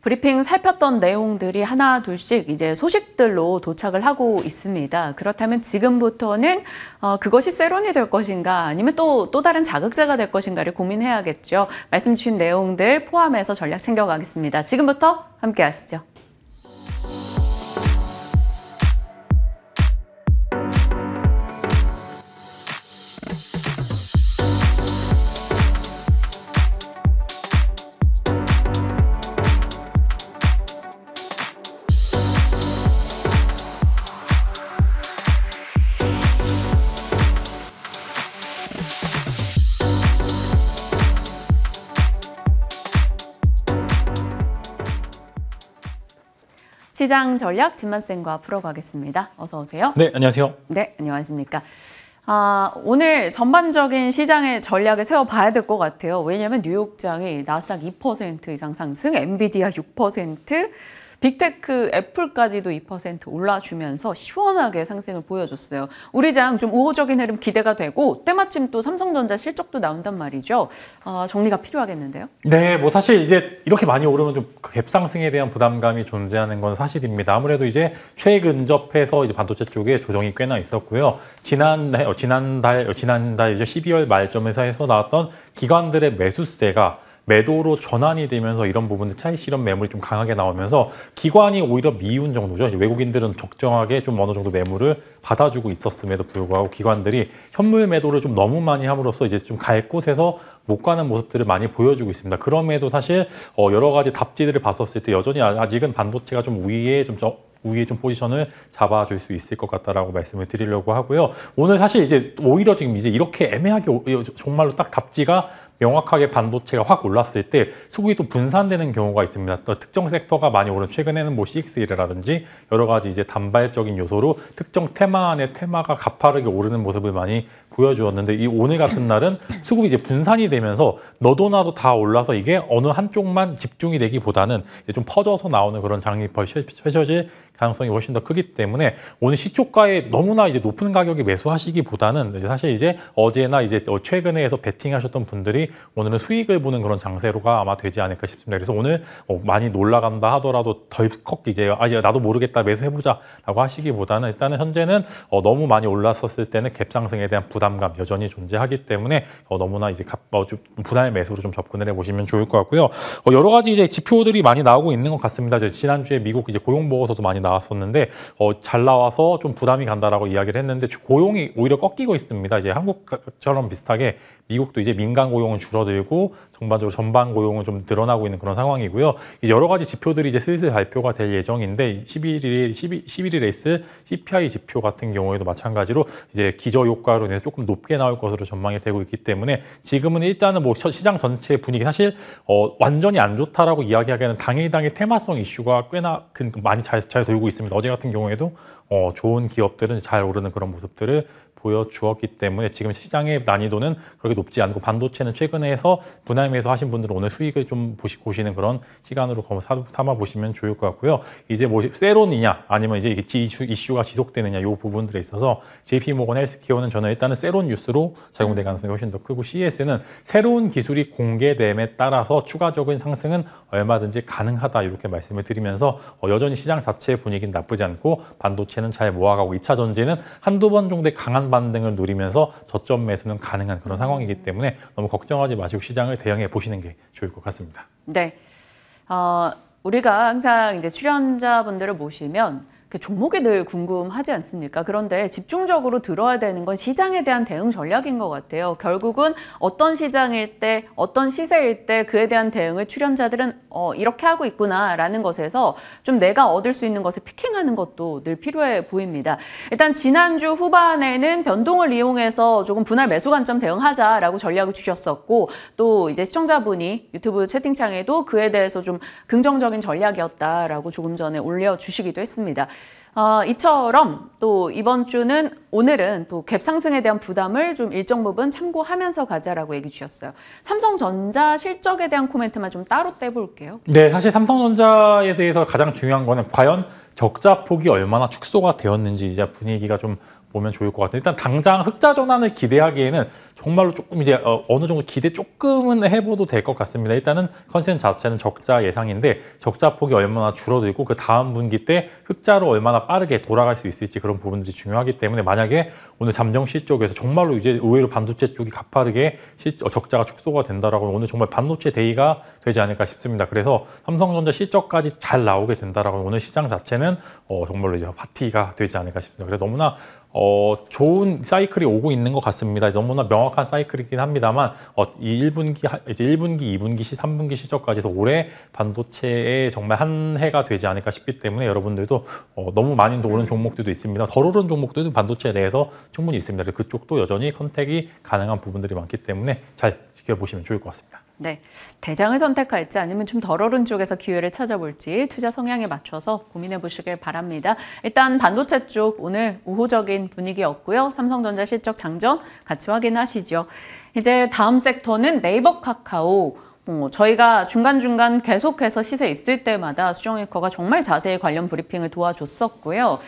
브리핑 살폈던 내용들이 하나 둘씩 이제 소식들로 도착을 하고 있습니다.
그렇다면 지금부터는 어, 그것이 세론이 될 것인가 아니면 또또 또 다른 자극자가 될 것인가를 고민해야겠죠. 말씀 주신 내용들 포함해서 전략 챙겨가겠습니다. 지금부터 함께 하시죠. 시장 전략 진만쌤과 풀어가겠습니다. 어서 오세요. 네, 안녕하세요. 네, 안녕하십니까. 아, 오늘 전반적인 시장의 전략을 세워봐야 될 것 같아요. 왜냐하면 뉴욕장이 나스닥 2% 이상 상승, 엔비디아 6%, 빅테크 애플까지도 2% 올라주면서 시원하게 상승을 보여줬어요. 우리 장 좀 우호적인 흐름 기대가 되고 때마침 또 삼성전자 실적도 나온단 말이죠. 어, 정리가 필요하겠는데요.
네, 뭐 사실 이제 이렇게 많이 오르면 좀 그 갭상승에 대한 부담감이 존재하는 건 사실입니다. 아무래도 이제 최근접해서 이제 반도체 쪽에 조정이 꽤나 있었고요. 지난해 어, 지난달 어, 지난달 이제 12월 말점에서 해서 나왔던 기관들의 매수세가 매도로 전환이 되면서 이런 부분들 차익 실현 매물이 좀 강하게 나오면서 기관이 오히려 미운 정도죠. 외국인들은 적정하게 좀 어느 정도 매물을 받아주고 있었음에도 불구하고 기관들이 현물 매도를 좀 너무 많이 함으로써 이제 좀 갈 곳에서 못 가는 모습들을 많이 보여주고 있습니다. 그럼에도 사실 어, 여러 가지 답지들을 봤었을 때 여전히 아, 아직은 반도체가 좀위에좀 저, 우위에 좀 포지션을 잡아줄 수 있을 것 같다라고 말씀을 드리려고 하고요. 오늘 사실 이제 오히려 지금 이제 이렇게 애매하게 정말로 딱 답지가 명확하게 반도체가 확 올랐을 때 수급이 또 분산되는 경우가 있습니다. 또 특정 섹터가 많이 오른 최근에는 뭐 CX이라든지 여러 가지 이제 단발적인 요소로 특정 테마 안에 테마가 가파르게 오르는 모습을 많이 보여주었는데 이 오늘 같은 날은 수급이 이제 분산이 되면서 너도나도 다 올라서 이게 어느 한쪽만 집중이 되기보다는 이제 좀 퍼져서 나오는 그런 장기 펄 셔, 셔, 셔, 가능성이 훨씬 더 크기 때문에 오늘 시초가에 너무나 이제 높은 가격에 매수하시기보다는 이제 사실 이제 어제나 이제 어 최근에 해서 베팅하셨던 분들이 오늘은 수익을 보는 그런 장세로가 아마 되지 않을까 싶습니다. 그래서 오늘 어 많이 놀라간다 하더라도 덜컥 이제 아 이제 나도 모르겠다 매수해보자라고 하시기보다는 일단은 현재는 어 너무 많이 올랐었을 때는 갭 상승에 대한 부담감 여전히 존재하기 때문에 너무나 이제 좀 부담의 매수로 좀 접근을 해보시면 좋을 것 같고요. 여러 가지 이제 지표들이 많이 나오고 있는 것 같습니다. 지난주에 미국 이제 고용 보고서도 많이 나. 나왔었는데 어, 잘 나와서 좀 부담이 간다라고 이야기를 했는데 고용이 오히려 꺾이고 있습니다. 이제 한국처럼 비슷하게 미국도 이제 민간 고용은 줄어들고 전반적으로 전반 고용은 좀 늘어나고 있는 그런 상황이고요. 이제 여러 가지 지표들이 이제 슬슬 발표가 될 예정인데 11일 12, 11일에 스을 CPI 지표 같은 경우에도 마찬가지로 이제 기저 효과로 인해서 조금 높게 나올 것으로 전망이 되고 있기 때문에 지금은 일단은 뭐 시장 전체 분위기 사실 어, 완전히 안 좋다라고 이야기하기에는 당일당일 테마성 이슈가 꽤나 많이 잘, 잘 돌고 있습니다. 어제 같은 경우에도 어, 좋은 기업들은 잘 오르는 그런 모습들을 보여주었기 때문에 지금 시장의 난이도는 그렇게 높지 않고 반도체는 최근에 해서 분할매수 하신 분들은 오늘 수익을 좀 보시, 보시는 그런 시간으로 삼아 보시면 좋을 것 같고요. 이제 뭐 세론이냐 아니면 이제 이슈, 이슈가 지속되느냐 이 부분들에 있어서 JP모건 헬스케어는 저는 일단은 세론 뉴스로 작용될 가능성이 훨씬 더 크고 CS는 새로운 기술이 공개됨에 따라서 추가적인 상승은 얼마든지 가능하다 이렇게 말씀을 드리면서 어, 여전히 시장 자체 분위기는 나쁘지 않고 반도체는 잘 모아가고 2차 전지는 한두 번 정도의 강한 반등을 누리면서 저점 매수는 가능한 그런 상황이기 음. 때문에 너무 걱정하지 마시고 시장을 대응해 보시는 게 좋을 것 같습니다.
네. 어, 우리가 항상 이제 출연자분들을 모시면 그 종목이 늘 궁금하지 않습니까? 그런데 집중적으로 들어야 되는 건 시장에 대한 대응 전략인 것 같아요. 결국은 어떤 시장일 때, 어떤 시세일 때 그에 대한 대응을 출연자들은 어, 이렇게 하고 있구나라는 것에서 좀 내가 얻을 수 있는 것을 피킹하는 것도 늘 필요해 보입니다. 일단 지난주 후반에는 변동을 이용해서 조금 분할 매수 관점 대응하자라고 전략을 주셨었고 또 이제 시청자분이 유튜브 채팅창에도 그에 대해서 좀 긍정적인 전략이었다라고 조금 전에 올려주시기도 했습니다. 어, 이처럼 또 이번 주는 오늘은 또 갭 상승에 대한 부담을 좀 일정 부분 참고하면서 가자라고 얘기 주셨어요. 삼성전자 실적에 대한 코멘트만 좀 따로 떼볼게요.
네, 사실 삼성전자에 대해서 가장 중요한 거는 과연 적자 폭이 얼마나 축소가 되었는지 이제 분위기가 좀 보면 좋을 것같은데 일단 당장 흑자 전환을 기대하기에는 정말로 조금 이제 어, 어느 정도 기대 조금은 해보도 될 것 같습니다. 일단은 컨센 자체는 적자 예상인데 적자 폭이 얼마나 줄어들고 그 다음 분기 때 흑자로 얼마나 빠르게 돌아갈 수 있을지 그런 부분들이 중요하기 때문에 만약에 오늘 잠정시 쪽에서 정말로 이제 의외로 반도체 쪽이 가파르게 시, 어, 적자가 축소가 된다라고 오늘 정말 반도체 대이가 되지 않을까 싶습니다. 그래서 삼성전자 실적까지 잘 나오게 된다라고 오늘 시장 자체는 어, 정말로 이제 파티가 되지 않을까 싶습니다. 그래서 너무나 어, 좋은 사이클이 오고 있는 것 같습니다. 너무나 명확한 사이클이긴 합니다만, 어, 이 1분기, 이제 1분기, 2분기 시, 3분기 시점까지 해서 올해 반도체에 정말 한 해가 되지 않을까 싶기 때문에 여러분들도 어, 너무 많이 오른 종목들도 있습니다. 덜 오른 종목들도 반도체에 대해서 충분히 있습니다. 그쪽도 여전히 컨택이 가능한 부분들이 많기 때문에 잘 지켜보시면 좋을 것 같습니다.
네, 대장을 선택할지 아니면 좀덜 어른 쪽에서 기회를 찾아볼지 투자 성향에 맞춰서 고민해 보시길 바랍니다. 일단 반도체 쪽 오늘 우호적인 분위기였고요. 삼성전자 실적 장전 같이 확인하시죠. 이제 다음 섹터는 네이버 카카오 어, 저희가 중간중간 계속해서 시세 있을 때마다 수정일커가 정말 자세히 관련 브리핑을 도와줬었고요.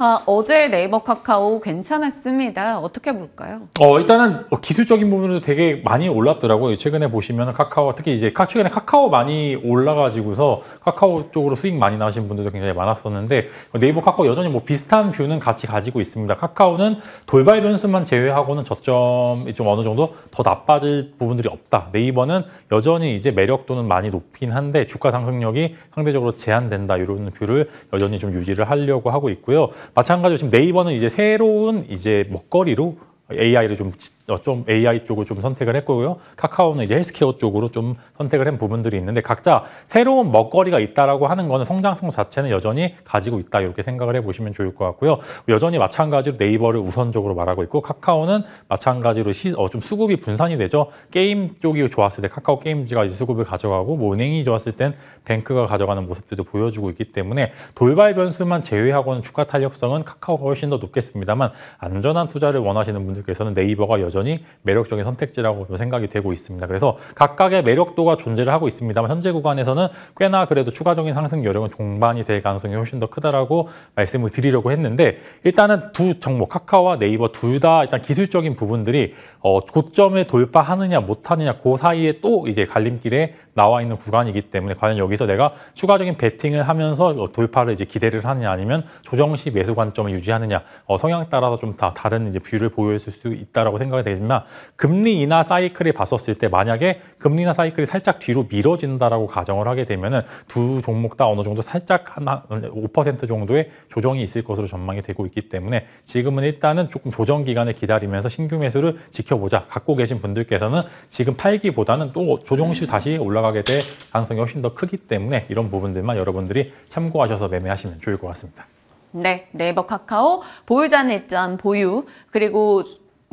아, 어제 네이버 카카오 괜찮았습니다. 어떻게 볼까요?
어, 일단은 기술적인 부분도 되게 많이 올랐더라고요. 최근에 보시면 카카오, 특히 이제 최근에 카카오 많이 올라가지고서 카카오 쪽으로 수익 많이 나신 분들도 굉장히 많았었는데 네이버 카카오 여전히 뭐 비슷한 뷰는 같이 가지고 있습니다. 카카오는 돌발 변수만 제외하고는 저점이 좀 어느 정도 더 나빠질 부분들이 없다. 네이버는 여전히 이제 매력도는 많이 높긴 한데 주가 상승력이 상대적으로 제한된다. 이런 뷰를 여전히 좀 유지를 하려고 하고 있고요. 마찬가지로 지금 네이버는 이제 새로운 이제 먹거리로 AI를 좀 어, 좀 AI 쪽을 좀 선택을 했고요. 카카오는 이제 헬스케어 쪽으로 좀 선택을 한 부분들이 있는데 각자 새로운 먹거리가 있다라고 하는 거는 성장성 자체는 여전히 가지고 있다 이렇게 생각을 해보시면 좋을 것 같고요. 여전히 마찬가지로 네이버를 우선적으로 말하고 있고 카카오는 마찬가지로 시, 어, 좀 수급이 분산이 되죠. 게임 쪽이 좋았을 때 카카오 게임즈가 이제 수급을 가져가고 뭐 은행이 좋았을 땐 뱅크가 가져가는 모습들도 보여주고 있기 때문에 돌발 변수만 제외하고는 주가 탄력성은 카카오가 훨씬 더 높겠습니다만 안전한 투자를 원하시는 분들께서는 네이버가 여전히 여전히 매력적인 선택지라고 좀 생각이 되고 있습니다. 그래서 각각의 매력도가 존재를 하고 있습니다만 현재 구간에서는 꽤나 그래도 추가적인 상승 여력은 동반이 될 가능성이 훨씬 더 크다라고 말씀을 드리려고 했는데 일단은 두 종목 카카오와 네이버 둘 다 일단 기술적인 부분들이 어, 고점에 돌파하느냐 못하느냐 그 사이에 또 이제 갈림길에 나와 있는 구간이기 때문에 과연 여기서 내가 추가적인 베팅을 하면서 돌파를 이제 기대를 하느냐 아니면 조정 시 매수 관점을 유지하느냐 어, 성향 따라서 좀 다 다른 이제 뷰를 보여줄 수 있다라고 생각이 되겠지만 금리 인하 사이클이 봤었을 때 만약에 금리 인하 사이클이 살짝 뒤로 미뤄진다라고 가정을 하게 되면은 두 종목 다 어느 정도 살짝 한 5% 정도의 조정이 있을 것으로 전망이 되고 있기 때문에 지금은 일단은 조금 조정 기간을 기다리면서 신규 매수를 지켜보자. 갖고 계신 분들께서는 지금 팔기보다는 또 조정 시 음. 다시 올라가게 될 가능성이 훨씬 더 크기 때문에 이런 부분들만 여러분들이 참고하셔서 매매하시면 좋을 것 같습니다.
네, 네이버 카카오, 보유자는 일 보유, 그리고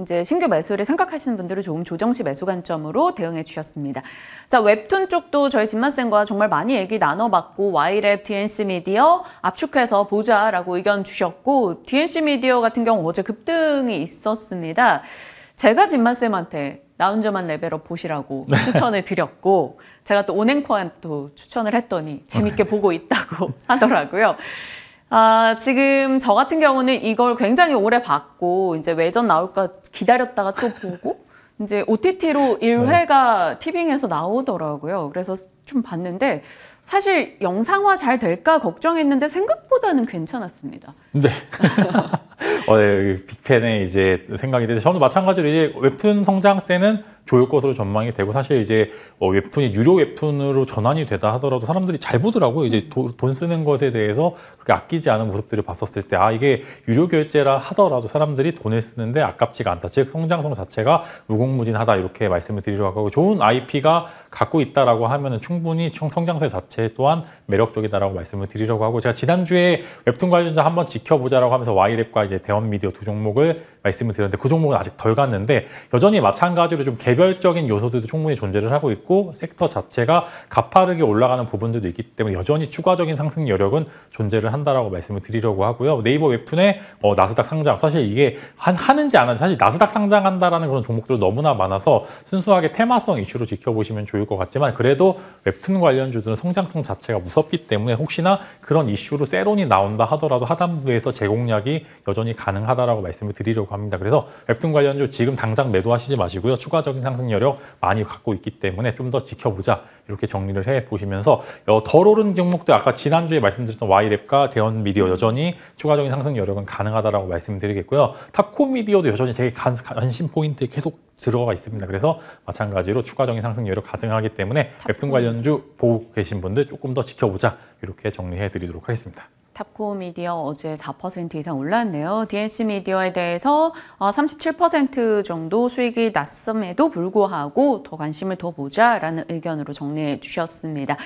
이제 신규 매수를 생각하시는 분들은 조금 조정시 매수 관점으로 대응해 주셨습니다. 자 웹툰 쪽도 저희 진만쌤과 정말 많이 얘기 나눠봤고 와이랩, DNC 미디어 압축해서 보자라고 의견 주셨고 DNC 미디어 같은 경우 어제 급등이 있었습니다. 제가 진만쌤한테 나 혼자만 레벨업 보시라고 네. 추천을 드렸고 제가 또 온앵커한테 추천을 했더니 재밌게 아, 네. 보고 있다고 하더라고요. 아, 지금 저 같은 경우는 이걸 굉장히 오래 봤고 이제 외전 나올까 기다렸다가 또 보고 이제 OTT로 1회가 네. 티빙에서 나오더라고요. 그래서 좀 봤는데 사실 영상화 잘 될까 걱정했는데 생각보다는 괜찮았습니다. 네.
어, 네, 빅팬의 이제 생각이 되죠. 저도 마찬가지로 이제 웹툰 성장세는 좋을 것으로 전망이 되고 사실 이제 어, 웹툰이 유료 웹툰으로 전환이 되다 하더라도 사람들이 잘 보더라고요. 이제 도, 돈 쓰는 것에 대해서 그렇게 아끼지 않은 모습들을 봤었을 때 아 이게 유료 결제라 하더라도 사람들이 돈을 쓰는데 아깝지가 않다. 즉 성장성 자체가 무궁무진하다 이렇게 말씀을 드리려고 하고 좋은 IP가 갖고 있다라고 하면은 충분히 총 성장세 자체 또한 매력적이다라고 말씀을 드리려고 하고 제가 지난주에 웹툰 관련자 한번 직 지켜보자라고 하면서 와이랩과 이제 대원 미디어 두 종목을 말씀을 드렸는데 그 종목은 아직 덜 갔는데 여전히 마찬가지로 좀 개별적인 요소들도 충분히 존재를 하고 있고 섹터 자체가 가파르게 올라가는 부분들도 있기 때문에 여전히 추가적인 상승 여력은 존재를 한다라고 말씀을 드리려고 하고요. 네이버 웹툰에 어, 나스닥 상장 사실 이게 한, 하는지 안 하는지 사실 나스닥 상장한다라는 그런 종목들도 너무나 많아서 순수하게 테마성 이슈로 지켜보시면 좋을 것 같지만 그래도 웹툰 관련주들은 성장성 자체가 무섭기 때문에 혹시나 그런 이슈로 세론이 나온다 하더라도 하단부에 업체서제공량이 여전히 가능하다라고 말씀을 드리려고 합니다. 그래서 웹툰 관련주 지금 당장 매도하시지 마시고요. 추가적인 상승 여력 많이 갖고 있기 때문에 좀 더 지켜보자 이렇게 정리를 해 보시면서 어, 덜 오른 종목들 아까 지난주에 말씀드렸던 Y랩과 대원미디어 여전히 추가적인 상승 여력은 가능하다라고 말씀드리겠고요. 탑코미디어도 여전히 제게 관심 포인트에 계속 들어가 있습니다. 그래서 마찬가지로 추가적인 상승 여력 가능하기 때문에 웹툰 관련주 보고 계신 분들 조금 더 지켜보자 이렇게 정리해 드리도록 하겠습니다.
탑코 미디어 어제 4% 이상 올랐네요. DNC 미디어에 대해서 37% 어, 정도 수익이 났음에도 불구하고 더 관심을 더 보자라는 의견으로 정리해 주셨습니다.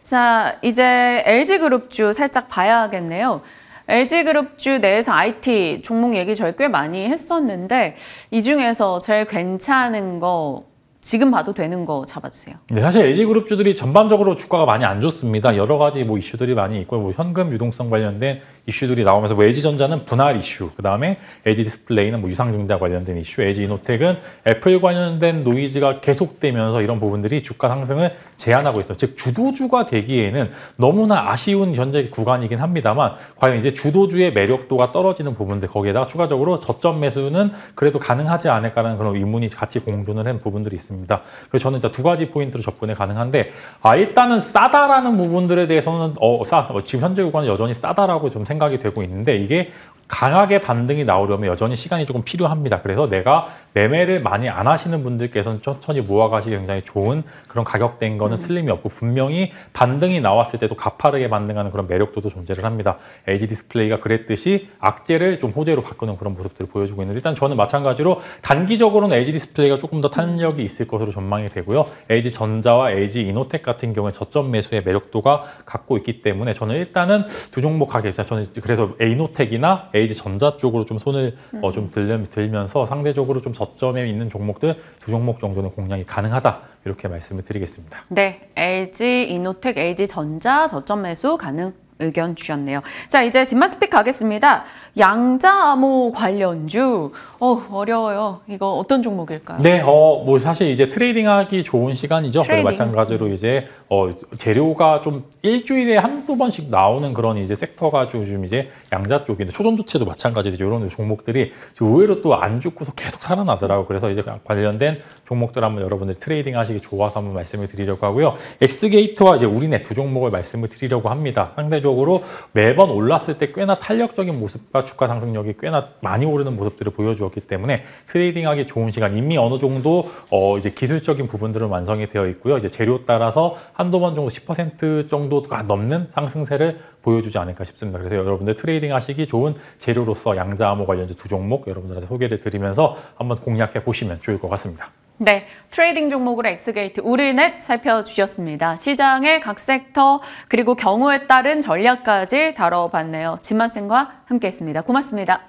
자, 이제 LG그룹주 살짝 봐야겠네요. LG그룹주 내에서 IT 종목 얘기 저희 꽤 많이 했었는데 이 중에서 제일 괜찮은 거 지금 봐도 되는 거 잡아주세요.
네, 사실 LG 그룹주들이 전반적으로 주가가 많이 안 좋습니다. 여러 가지 뭐 이슈들이 많이 있고 뭐 현금 유동성 관련된 이슈들이 나오면서 뭐 LG전자는 분할 이슈, 그 다음에 LG 디스플레이는 뭐 유상증자 관련된 이슈, LG 이노텍은 애플 관련된 노이즈가 계속되면서 이런 부분들이 주가 상승을 제한하고 있어요. 즉 주도주가 되기에는 너무나 아쉬운 현재 구간이긴 합니다만 과연 이제 주도주의 매력도가 떨어지는 부분들 거기에다가 추가적으로 저점 매수는 그래도 가능하지 않을까라는 그런 의문이 같이 공존을 한 부분들이 있습니다. 그래서 저는 일단 두 가지 포인트로 접근이 가능한데 아 일단은 싸다라는 부분들에 대해서는 어, 싸, 어, 지금 현재 구간은 여전히 싸다라고 좀 생각. 합니다 생각이 되고 있는데 이게 강하게 반등이 나오려면 여전히 시간이 조금 필요합니다. 그래서 내가 매매를 많이 안 하시는 분들께서는 천천히 모아가시기 굉장히 좋은 그런 가격대인 거는 음. 틀림이 없고 분명히 반등이 나왔을 때도 가파르게 반등하는 그런 매력도도 존재를 합니다. LG 디스플레이가 그랬듯이 악재를 좀 호재로 바꾸는 그런 모습들을 보여주고 있는데 일단 저는 마찬가지로 단기적으로는 LG 디스플레이가 조금 더 탄력이 있을 것으로 전망이 되고요. LG 전자와 LG 이노텍 같은 경우에 저점 매수의 매력도가 갖고 있기 때문에 저는 일단은 두 종목 가격 저는 그래서 이노텍이나 LG 전자 쪽으로 좀 손을 어, 음. 어, 좀 들려, 들면서 상대적으로 좀 저점에 있는 종목들 두 종목 정도는 공략이 가능하다 이렇게 말씀을 드리겠습니다.
네, LG 이노텍, LG 전자 저점 매수 가능. 의견 주셨네요. 자, 이제 집마스픽 가겠습니다. 양자암호 관련주. 어, 어려워요. 이거 어떤 종목일까요? 네,
어, 뭐 사실 이제 트레이딩하기 좋은 시간이죠. 트레이딩. 마찬가지로 이제 어, 재료가 좀 일주일에 한두 번씩 나오는 그런 이제 섹터가 좀 이제 양자 쪽인데 초전조체도 마찬가지죠. 이런 종목들이 의외로 또안 좋고서 계속 살아나더라고요. 그래서 이제 관련된 종목들 한번 여러분들 트레이딩 하시기 좋아서 한번 말씀을 드리려고 하고요. 엑스게이트와 이제 우리네 두 종목을 말씀을 드리려고 합니다. 상대적으로 단계적으로 매번 올랐을 때 꽤나 탄력적인 모습과 주가 상승력이 꽤나 많이 오르는 모습들을 보여주었기 때문에 트레이딩하기 좋은 시간 이미 어느 정도 어 이제 기술적인 부분들은 완성이 되어 있고요. 이제 재료 따라서 한두 번 정도 10% 정도가 넘는 상승세를 보여주지 않을까 싶습니다. 그래서 여러분들 트레이딩 하시기 좋은 재료로서 양자암호 관련 두 종목 여러분들한테 소개를 드리면서 한번 공략해 보시면 좋을 것 같습니다.
네, 트레이딩 종목으로 엑스게이트, 우리넷 살펴주셨습니다. 시장의 각 섹터 그리고 경우에 따른 전략까지 다뤄봤네요. 진만쌤과 함께했습니다. 고맙습니다.